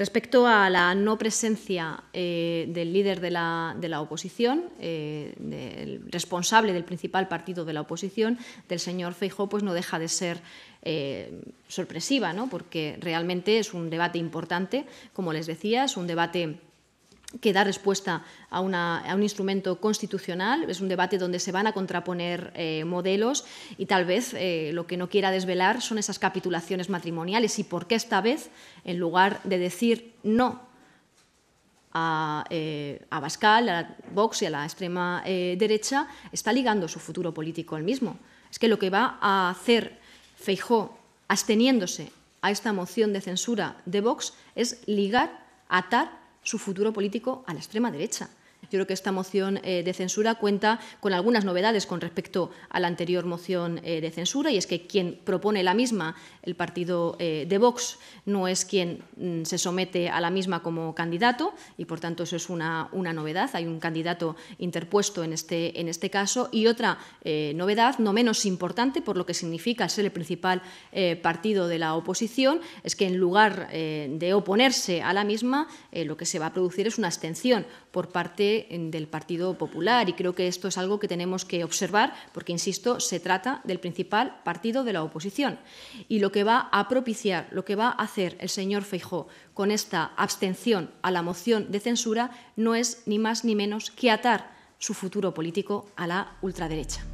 Respecto a la no presencia eh, del líder de la, oposición, eh, del responsable del principal partido de la oposición, del señor Feijó, pues no deja de ser eh, sorpresiva, ¿no? porque realmente es un debate importante, como les decía, es un debate que da respuesta a, un instrumento constitucional. Es un debate donde se van a contraponer eh, modelos y tal vez eh, lo que no quiera desvelar son esas capitulaciones matrimoniales y por qué esta vez, en lugar de decir no a, eh, a Bascal, a Vox y a la extrema derecha, está ligando su futuro político al mismo. Es que lo que va a hacer Feijó absteniéndose a esta moción de censura de Vox es ligar, atar su futuro político a la extrema derecha. Yo creo que esta moción eh, de censura cuenta con algunas novedades con respecto a la anterior moción eh, de censura y es que quien propone la misma, el partido eh, de Vox, no es quien mm, se somete a la misma como candidato y, por tanto, eso es una, una novedad. Hay un candidato interpuesto en este, en este caso y otra novedad, no menos importante, por lo que significa ser el principal partido de la oposición, es que en lugar de oponerse a la misma, lo que se va a producir es una abstención por parte del Partido Popular. Y creo que esto es algo que tenemos que observar, porque, insisto, se trata del principal partido de la oposición. Y lo que va a propiciar, lo que va a hacer el señor Feijó con esta abstención a la moción de censura no es ni más ni menos que atar su futuro político a la ultraderecha.